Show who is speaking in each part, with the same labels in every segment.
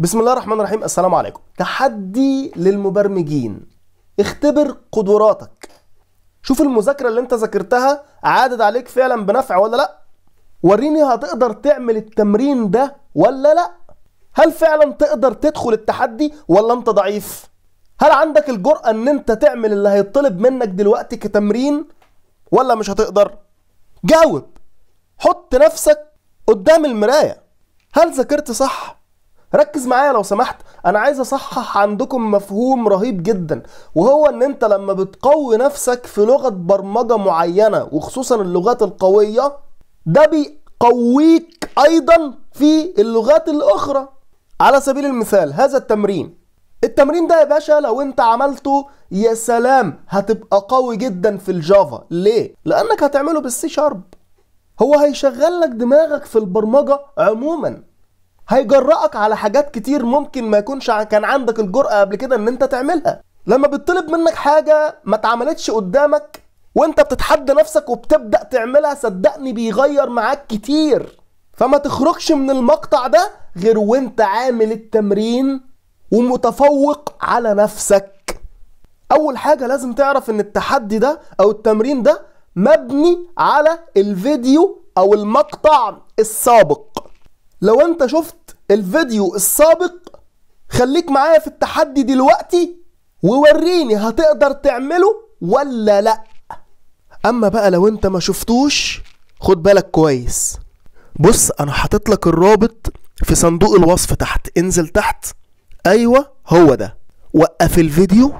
Speaker 1: بسم الله الرحمن الرحيم السلام عليكم تحدي للمبرمجين اختبر قدراتك شوف المذاكرة اللي انت ذاكرتها عادت عليك فعلا بنفع ولا لا وريني هتقدر تعمل التمرين ده ولا لا هل فعلا تقدر تدخل التحدي ولا انت ضعيف هل عندك الجرأة ان انت تعمل اللي هيطلب منك دلوقتي كتمرين ولا مش هتقدر جاوب حط نفسك قدام المراية هل ذاكرت صح ركز معايا لو سمحت انا عايز اصحح عندكم مفهوم رهيب جدا وهو ان انت لما بتقوي نفسك في لغه برمجه معينه وخصوصا اللغات القويه ده بيقويك ايضا في اللغات الاخرى على سبيل المثال هذا التمرين التمرين ده يا باشا لو انت عملته يا سلام هتبقى قوي جدا في الجافا ليه لانك هتعمله بالسي شارب هو هيشغل لك دماغك في البرمجه عموما هيجرأك على حاجات كتير ممكن ما يكونش كان عندك الجرأة قبل كده ان انت تعملها لما بتطلب منك حاجة ما اتعملتش قدامك وانت بتتحدى نفسك وبتبدأ تعملها صدقني بيغير معاك كتير فما تخرجش من المقطع ده غير وانت عامل التمرين ومتفوق على نفسك اول حاجة لازم تعرف ان التحدي ده او التمرين ده مبني على الفيديو او المقطع السابق لو انت شفت الفيديو السابق خليك معايا في التحدي دلوقتي ووريني هتقدر تعمله ولا لا اما بقى لو انت ما شفتوش خد بالك كويس بص انا حاطط لك الرابط في صندوق الوصف تحت انزل تحت ايوه هو ده وقف الفيديو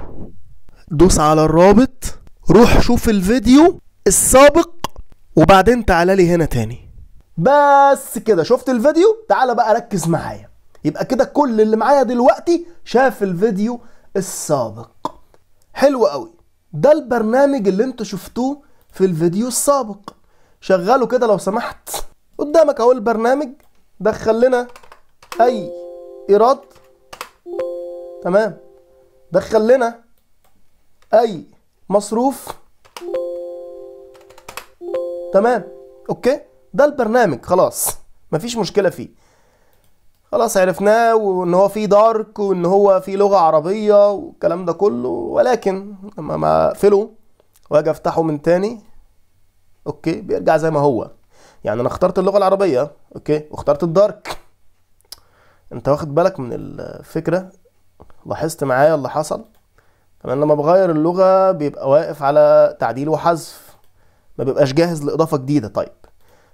Speaker 1: دوس على الرابط روح شوف الفيديو السابق وبعدين تعالى لي هنا تاني بس كده شفت الفيديو تعال بقى ركز معايا يبقى كده كل اللي معايا دلوقتي شاف الفيديو السابق حلو قوي ده البرنامج اللي انتوا شفتوه في الفيديو السابق شغله كده لو سمحت قدامك اهو البرنامج دخل لنا اي ايراد تمام دخل لنا اي مصروف تمام اوكي ده البرنامج خلاص مفيش مشكلة فيه خلاص عرفناه وان هو فيه دارك وان هو فيه لغة عربية والكلام ده كله ولكن لما اقفله واجي افتحه من تاني اوكي بيرجع زي ما هو يعني انا اخترت اللغة العربية اوكي واخترت الدارك انت واخد بالك من الفكرة لاحظت معايا اللي حصل كمان لما بغير اللغة بيبقى واقف على تعديل وحذف ما بيبقاش جاهز لإضافة جديدة طيب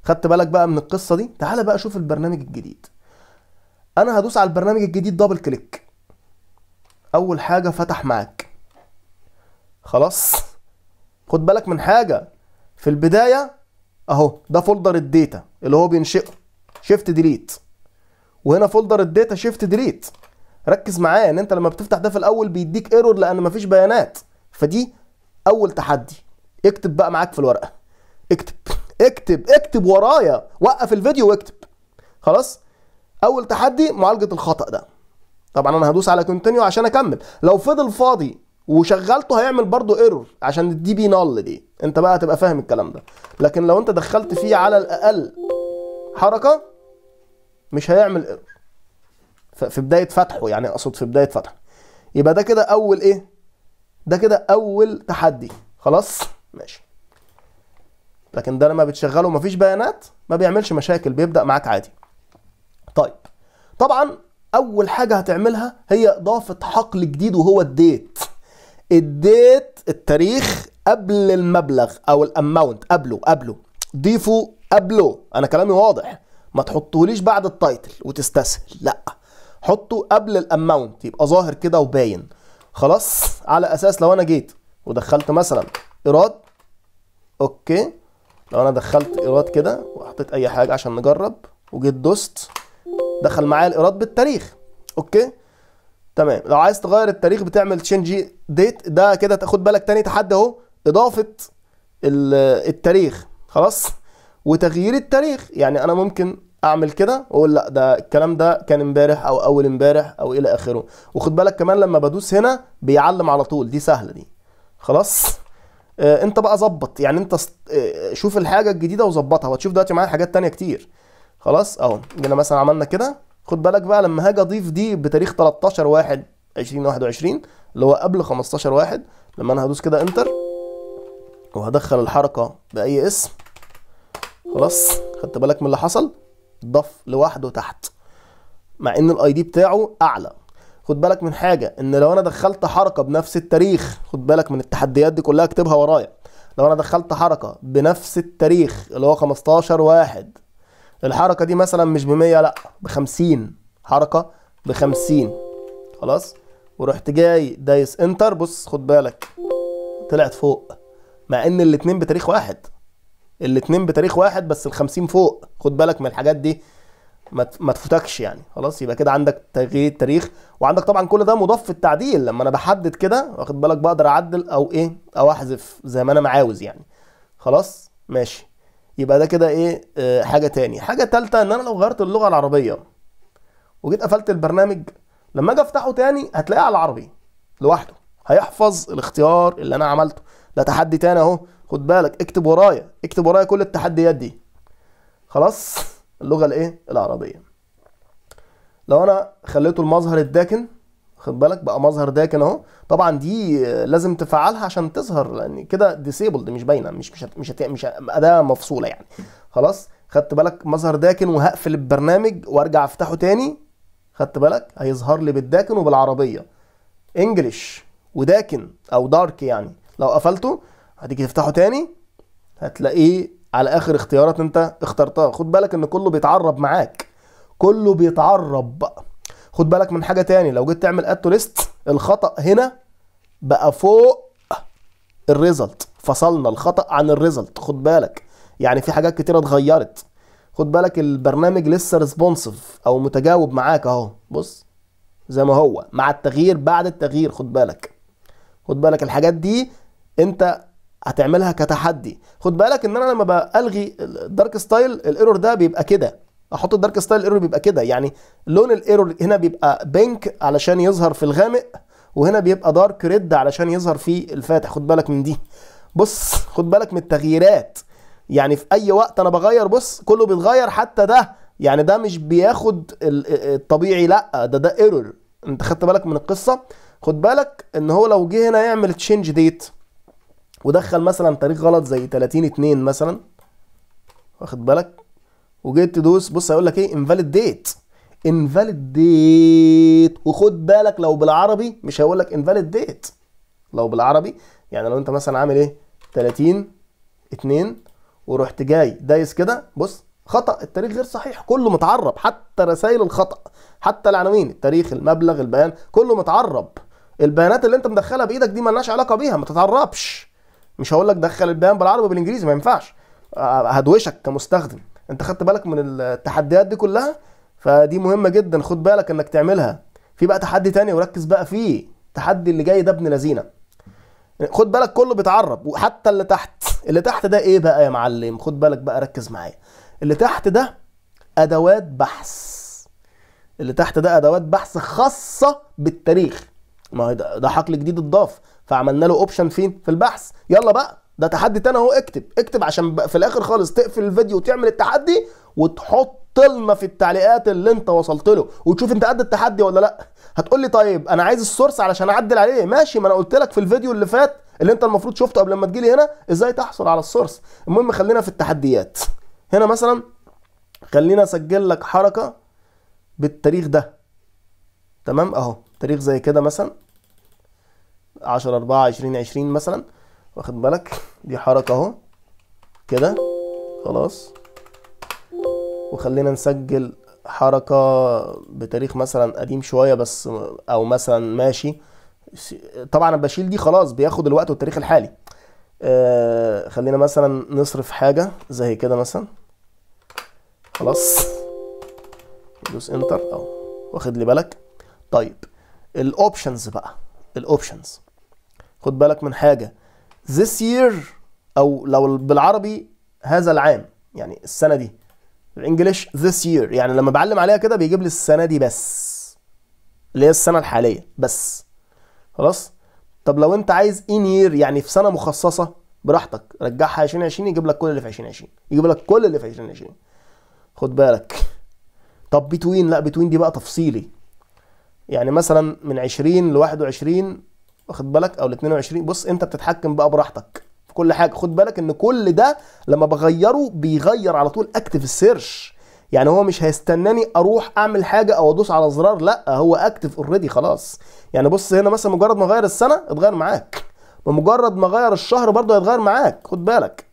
Speaker 1: خدت بالك بقى من القصه دي تعالى بقى شوف البرنامج الجديد انا هدوس على البرنامج الجديد دبل كليك اول حاجه فتح معاك خلاص خد بالك من حاجه في البدايه اهو ده فولدر الداتا اللي هو بينشئه شيفت ديليت وهنا فولدر الداتا شيفت ديليت ركز معايا ان انت لما بتفتح ده في الاول بيديك ايرور لان مفيش بيانات فدي اول تحدي اكتب بقى معاك في الورقه اكتب اكتب اكتب ورايا وقف الفيديو واكتب خلاص اول تحدي معالجه الخطا ده طبعا انا هدوس على كونتينيو عشان اكمل لو فضل فاضي وشغلته هيعمل برضه ايرور عشان الدي بي نل دي انت بقى هتبقى فاهم الكلام ده لكن لو انت دخلت فيه على الاقل حركه مش هيعمل ايرور في بدايه فتحه يعني اقصد في بدايه فتحه يبقى ده كده اول ايه ده كده اول تحدي خلاص ماشي لكن ده لما بتشغله ومفيش بيانات ما بيعملش مشاكل بيبدا معاك عادي طيب طبعا اول حاجه هتعملها هي اضافه حقل جديد وهو الديت الديت التاريخ قبل المبلغ او الاماونت قبله قبله ضيفه قبله انا كلامي واضح ما تحطهوليش بعد التايتل وتستسهل لا حطه قبل الاماونت يبقى ظاهر كده وباين خلاص على اساس لو انا جيت ودخلت مثلا ايراد اوكي لو انا دخلت ايراد كده وحطيت اي حاجه عشان نجرب وجيت دوست دخل معايا الايراد بالتاريخ اوكي تمام لو عايز تغير التاريخ بتعمل تشينج ديت ده كده تاخد بالك تاني تحدي اهو اضافه آه، التاريخ خلاص وتغيير التاريخ يعني انا ممكن اعمل كده واقول لا ده الكلام ده كان امبارح او اول امبارح او الى اخره وخد بالك كمان لما بدوس هنا بيعلم على طول دي سهله دي خلاص آه انت بقى ظبط يعني انت آه شوف الحاجه الجديده وظبطها وهتشوف دلوقتي معايا حاجات تانية كتير خلاص اهو جينا مثلا عملنا كده خد بالك بقى لما هاجي اضيف دي بتاريخ 13 1 2021 اللي هو قبل 15 1 لما انا هدوس كده انتر وهدخل الحركه باي اسم خلاص خدت بالك من اللي حصل ضف لوحده تحت مع ان الاي دي بتاعه اعلى خد بالك من حاجه ان لو انا دخلت حركه بنفس التاريخ خد بالك من التحديات دي كلها اكتبها ورايا لو انا دخلت حركه بنفس التاريخ اللي هو 15 واحد الحركه دي مثلا مش ب 100 لا ب 50 حركه ب 50 خلاص ورحت جاي دايس انتر بص خد بالك طلعت فوق مع ان الاتنين بتاريخ واحد الاتنين بتاريخ واحد بس ال 50 فوق خد بالك من الحاجات دي ما تفوتكش يعني خلاص يبقى كده عندك تغيير تاريخ وعندك طبعا كل ده مضاف في التعديل لما انا بحدد كده واخد بالك بقدر اعدل او ايه او احذف زي ما انا عاوز يعني خلاص ماشي يبقى ده كده ايه آه حاجه تاني حاجه ثالثه ان انا لو غيرت اللغه العربيه وجيت قفلت البرنامج لما اجي افتحه تاني هتلاقيه على العربي لوحده هيحفظ الاختيار اللي انا عملته ده تحدي تاني اهو خد بالك اكتب ورايا اكتب ورايا كل التحديات دي خلاص اللغه الايه العربيه لو انا خليته المظهر الداكن خد بالك بقى مظهر داكن اهو طبعا دي لازم تفعلها عشان تظهر لان كده ديسيبلد مش باينه مش مش مش, هت مش اداه مفصوله يعني خلاص خدت بالك مظهر داكن وهقفل البرنامج وارجع افتحه تاني خدت بالك هيظهر لي بالداكن وبالعربيه انجلش وداكن او دارك يعني لو قفلته هتيجي تفتحه تاني هتلاقيه على اخر اختيارات انت اخترتها خد بالك ان كله بيتعرب معاك كله بيتعرب خد بالك من حاجه تاني لو جيت تعمل اد تو ليست الخطا هنا بقى فوق الريزلت فصلنا الخطا عن الريزلت خد بالك يعني في حاجات كتيره اتغيرت خد بالك البرنامج لسه ريسبونسيف او متجاوب معاك اهو بص زي ما هو مع التغيير بعد التغيير خد بالك خد بالك الحاجات دي انت هتعملها كتحدي خد بالك ان انا لما بلغي الدارك ستايل الايرور ده بيبقى كده احط الدارك ستايل الايرور بيبقى كده يعني لون الايرور هنا بيبقى بينك علشان يظهر في الغامق وهنا بيبقى دارك ريد علشان يظهر في الفاتح خد بالك من دي بص خد بالك من التغييرات يعني في اي وقت انا بغير بص كله بيتغير حتى ده يعني ده مش بياخد الطبيعي لا ده ده ايرور انت خدت بالك من القصه خد بالك ان هو لو جه هنا يعمل تشينج ديت ودخل مثلا تاريخ غلط زي 30 2 مثلا واخد بالك وجيت تدوس بص هيقول لك ايه انفاليد ديت انفاليد ديت وخد بالك لو بالعربي مش هيقول لك انفاليد ديت لو بالعربي يعني لو انت مثلا عامل ايه 30 2 ورحت جاي دايس كده بص خطا التاريخ غير صحيح كله متعرب حتى رسائل الخطا حتى العناوين التاريخ المبلغ البيان كله متعرب البيانات اللي انت مدخلها بايدك دي ملناش علاقه بيها ما تتعربش مش هقول لك دخل البيان بالعربي بالانجليزي ما ينفعش آه، هدوشك كمستخدم انت خدت بالك من التحديات دي كلها فدي مهمه جدا خد بالك انك تعملها في بقى تحدي تاني وركز بقى فيه التحدي اللي جاي ده ابن لذينه خد بالك كله بيتعرب وحتى اللي تحت اللي تحت ده ايه بقى يا معلم خد بالك بقى ركز معايا اللي تحت ده ادوات بحث اللي تحت ده ادوات بحث خاصه بالتاريخ ما هو ده حقل جديد اتضاف فعملنا له اوبشن فين في البحث يلا بقى ده تحدي تاني اهو اكتب اكتب عشان في الاخر خالص تقفل الفيديو وتعمل التحدي وتحط لنا في التعليقات اللي انت وصلت له وتشوف انت قد التحدي ولا لا هتقول لي طيب انا عايز السورس علشان اعدل عليه ماشي ما انا قلت لك في الفيديو اللي فات اللي انت المفروض شفته قبل ما تجيلي هنا ازاي تحصل على السورس المهم خلينا في التحديات هنا مثلا خلينا اسجل لك حركه بالتاريخ ده تمام اهو تاريخ زي كده مثلا 10 4 20 20 مثلا واخد بالك دي حركه اهو كده خلاص وخلينا نسجل حركه بتاريخ مثلا قديم شويه بس او مثلا ماشي طبعا انا بشيل دي خلاص بياخد الوقت والتاريخ الحالي آه خلينا مثلا نصرف حاجه زي كده مثلا خلاص دوس انتر اهو واخد لي بالك طيب الاوبشنز بقى الاوبشنز خد بالك من حاجة this year أو لو بالعربي هذا العام يعني السنة دي بالانجلش this year يعني لما بعلم عليها كده بيجيب لي السنة دي بس اللي هي السنة الحالية بس خلاص طب لو انت عايز in year يعني في سنة مخصصة براحتك رجعها 2020 يجيب لك كل اللي في 2020 يجيب لك كل اللي في 2020 خد بالك طب بتوين لا بتوين دي بقى تفصيلي يعني مثلا من 20 ل 21 واخد بالك او ال 22 بص انت بتتحكم بقى براحتك في كل حاجه خد بالك ان كل ده لما بغيره بيغير على طول اكتف السيرش يعني هو مش هيستناني اروح اعمل حاجه او ادوس على زرار لا هو اكتف اوريدي خلاص يعني بص هنا مثلا مجرد ما غير السنه اتغير معاك بمجرد ما غير الشهر برضه هيتغير معاك خد بالك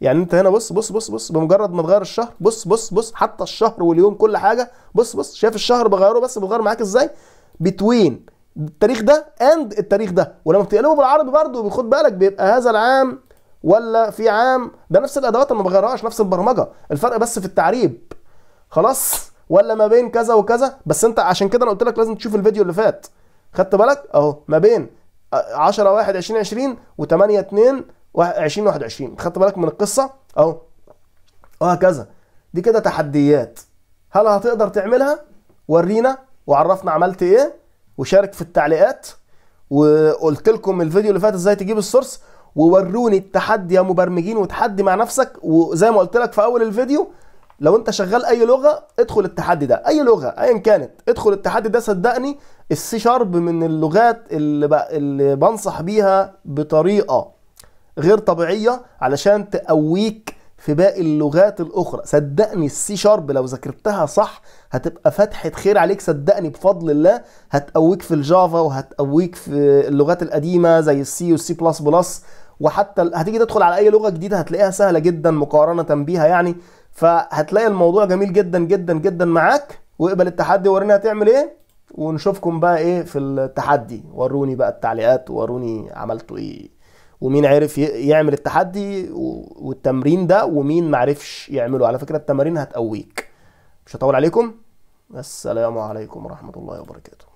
Speaker 1: يعني انت هنا بص بص بص بص بمجرد ما تغير الشهر بص بص بص حتى الشهر واليوم كل حاجه بص بص شايف الشهر بغيره بس بغير معاك ازاي بتوين التاريخ ده اند التاريخ ده ولما بتقلبه بالعربي برضه بيخد بالك بيبقى هذا العام ولا في عام ده نفس الادوات انا ما بغيرهاش نفس البرمجه الفرق بس في التعريب خلاص ولا ما بين كذا وكذا بس انت عشان كده انا قلت لك لازم تشوف الفيديو اللي فات خدت بالك اهو ما بين 10 1 20 20 و8 2 20 21 خدت بالك من القصه اهو وهكذا دي كده تحديات هل هتقدر تعملها ورينا وعرفنا عملت ايه وشارك في التعليقات وقلت لكم الفيديو اللي فات ازاي تجيب السورس ووروني التحدي يا مبرمجين وتحدي مع نفسك وزي ما قلت لك في اول الفيديو لو انت شغال اي لغه ادخل التحدي ده اي لغه ايا كانت ادخل التحدي ده صدقني السي شارب من اللغات اللي, بقى اللي بنصح بيها بطريقه غير طبيعيه علشان تقويك في باقي اللغات الاخرى صدقني السي شارب لو ذاكرتها صح هتبقى فتحه خير عليك صدقني بفضل الله هتقويك في الجافا وهتقويك في اللغات القديمه زي السي والسي بلس بلس وحتى هتيجي تدخل على اي لغه جديده هتلاقيها سهله جدا مقارنه بيها يعني فهتلاقي الموضوع جميل جدا جدا جدا معاك واقبل التحدي ورينا هتعمل ايه ونشوفكم بقى ايه في التحدي وروني بقى التعليقات وروني عملتوا ايه ومين عرف يعمل التحدي والتمرين ده ومين معرفش يعمله على فكرة التمارين هتقويك مش هطول عليكم السلام عليكم ورحمة الله وبركاته